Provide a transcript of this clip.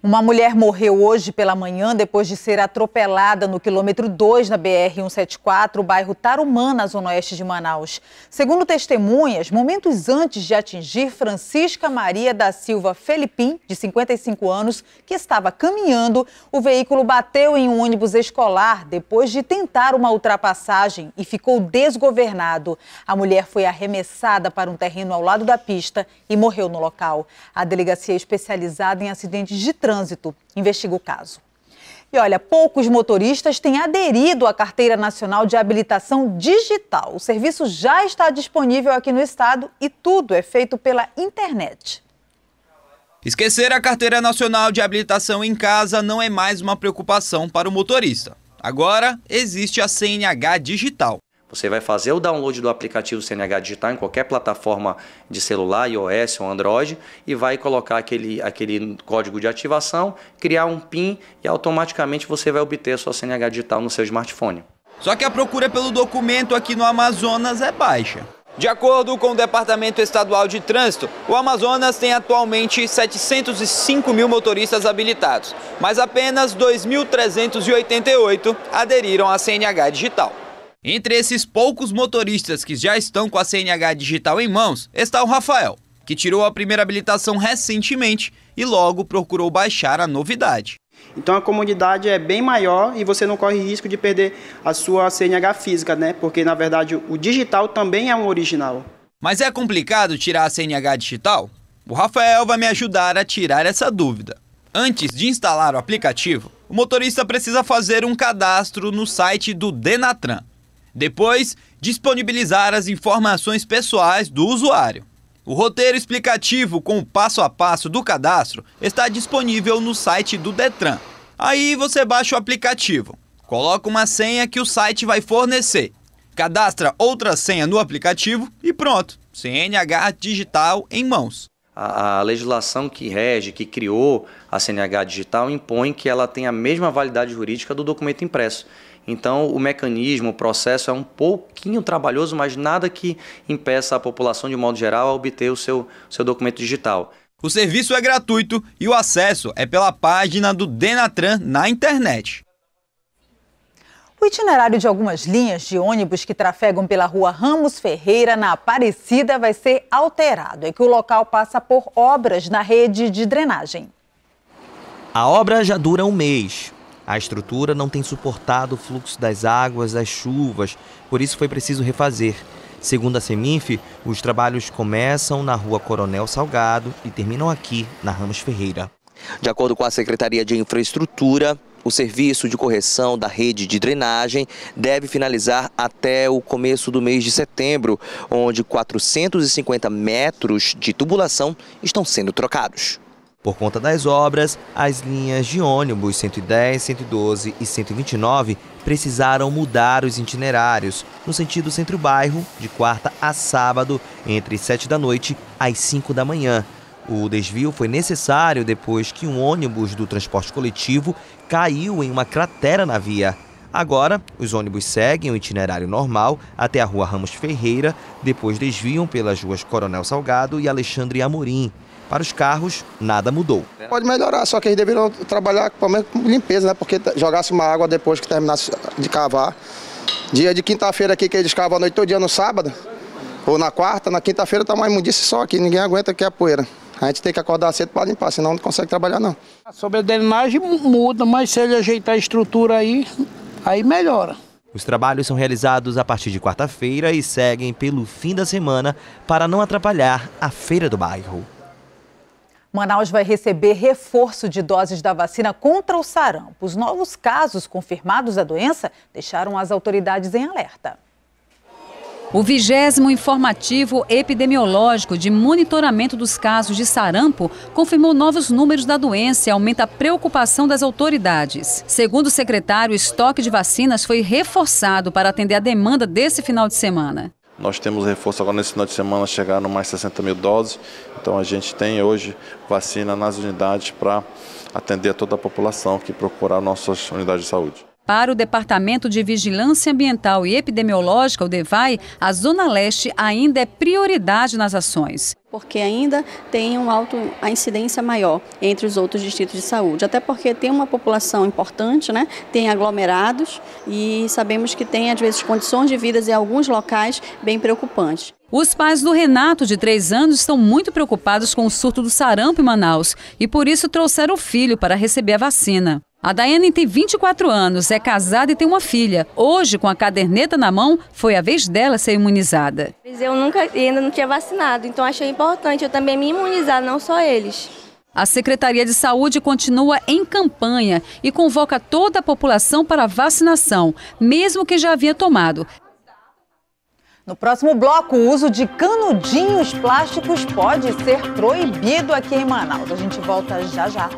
Uma mulher morreu hoje pela manhã depois de ser atropelada no quilômetro 2 na BR-174, bairro Tarumã, na zona oeste de Manaus. Segundo testemunhas, momentos antes de atingir Francisca Maria da Silva Felipim, de 55 anos, que estava caminhando, o veículo bateu em um ônibus escolar depois de tentar uma ultrapassagem e ficou desgovernado. A mulher foi arremessada para um terreno ao lado da pista e morreu no local. A delegacia especializada em acidentes de trânsito Trânsito investiga o caso. E olha, poucos motoristas têm aderido à Carteira Nacional de Habilitação Digital. O serviço já está disponível aqui no estado e tudo é feito pela internet. Esquecer a Carteira Nacional de Habilitação em casa não é mais uma preocupação para o motorista. Agora existe a CNH digital. Você vai fazer o download do aplicativo CNH Digital em qualquer plataforma de celular, iOS ou Android, e vai colocar aquele, aquele código de ativação, criar um PIN e automaticamente você vai obter a sua CNH Digital no seu smartphone. Só que a procura pelo documento aqui no Amazonas é baixa. De acordo com o Departamento Estadual de Trânsito, o Amazonas tem atualmente 705 mil motoristas habilitados, mas apenas 2.388 aderiram à CNH digital. Entre esses poucos motoristas que já estão com a CNH digital em mãos está o Rafael, que tirou a primeira habilitação recentemente e logo procurou baixar a novidade. Então a comodidade é bem maior e você não corre risco de perder a sua CNH física, né? Porque na verdade o digital também é um original. Mas é complicado tirar a CNH digital? O Rafael vai me ajudar a tirar essa dúvida. Antes de instalar o aplicativo, o motorista precisa fazer um cadastro no site do Denatran. Depois, disponibilizar as informações pessoais do usuário. O roteiro explicativo com o passo a passo do cadastro está disponível no site do Detran. Aí você baixa o aplicativo, coloca uma senha que o site vai fornecer, cadastra outra senha no aplicativo e pronto, CNH digital em mãos. A, legislação que rege, que criou a CNH digital, impõe que ela tenha a mesma validade jurídica do documento impresso. Então, o mecanismo, o processo é um pouquinho trabalhoso, mas nada que impeça a população, de modo geral, a obter o seu, seu documento digital. O serviço é gratuito e o acesso é pela página do Denatran na internet. O itinerário de algumas linhas de ônibus que trafegam pela rua Ramos Ferreira, na Aparecida, vai ser alterado, é que o local passa por obras na rede de drenagem. A obra já dura um mês. A estrutura não tem suportado o fluxo das águas, das chuvas, por isso foi preciso refazer. Segundo a Seminf, os trabalhos começam na Rua Coronel Salgado e terminam aqui, na Ramos Ferreira. De acordo com a Secretaria de Infraestrutura, o serviço de correção da rede de drenagem deve finalizar até o começo do mês de setembro, onde 450 metros de tubulação estão sendo trocados. Por conta das obras, as linhas de ônibus 110, 112 e 129 precisaram mudar os itinerários no sentido centro-bairro, de quarta a sábado, entre 7 da noite às 5 da manhã. O desvio foi necessário depois que um ônibus do transporte coletivo caiu em uma cratera na via. Agora, os ônibus seguem o itinerário normal até a rua Ramos Ferreira, depois desviam pelas ruas Coronel Salgado e Alexandre Amorim. Para os carros, nada mudou. Pode melhorar, só que eles deveriam trabalhar pelo menos com limpeza, né? Porque jogasse uma água depois que terminasse de cavar. Dia de quinta-feira aqui que eles cavam a noite todo dia no sábado, ou na quarta, na quinta-feira está mais imundice só aqui, ninguém aguenta aqui a poeira. A gente tem que acordar cedo para limpar, senão não consegue trabalhar não. Sobre a drenagem muda, mas se ele ajeitar a estrutura aí, aí melhora. Os trabalhos são realizados a partir de quarta-feira e seguem pelo fim da semana para não atrapalhar a feira do bairro. Manaus vai receber reforço de doses da vacina contra o sarampo. Os novos casos confirmados da doença deixaram as autoridades em alerta. O vigésimo informativo epidemiológico de monitoramento dos casos de sarampo confirmou novos números da doença e aumenta a preocupação das autoridades. Segundo o secretário, o estoque de vacinas foi reforçado para atender a demanda desse final de semana. Nós temos reforço agora nesse final de semana, chegaram mais 60 mil doses. Então a gente tem hoje vacina nas unidades para atender a toda a população que procurar nossas unidades de saúde para o Departamento de Vigilância Ambiental e Epidemiológica, o DEVAI, a Zona Leste ainda é prioridade nas ações porque ainda tem um alto, a incidência maior entre os outros distritos de saúde, até porque tem uma população importante, né? tem aglomerados e sabemos que tem, às vezes, condições de vida em alguns locais bem preocupantes. Os pais do Renato, de 3 anos, estão muito preocupados com o surto do sarampo em Manaus e por isso trouxeram o filho para receber a vacina. A Daiane tem 24 anos, é casada e tem uma filha. Hoje, com a caderneta na mão, foi a vez dela ser imunizada. Eu nunca ainda não tinha vacinado, então achei importante eu também me imunizar, não só eles. A Secretaria de Saúde continua em campanha e convoca toda a população para a vacinação, mesmo que já havia tomado. No próximo bloco, o uso de canudinhos plásticos pode ser proibido aqui em Manaus. A gente volta já já.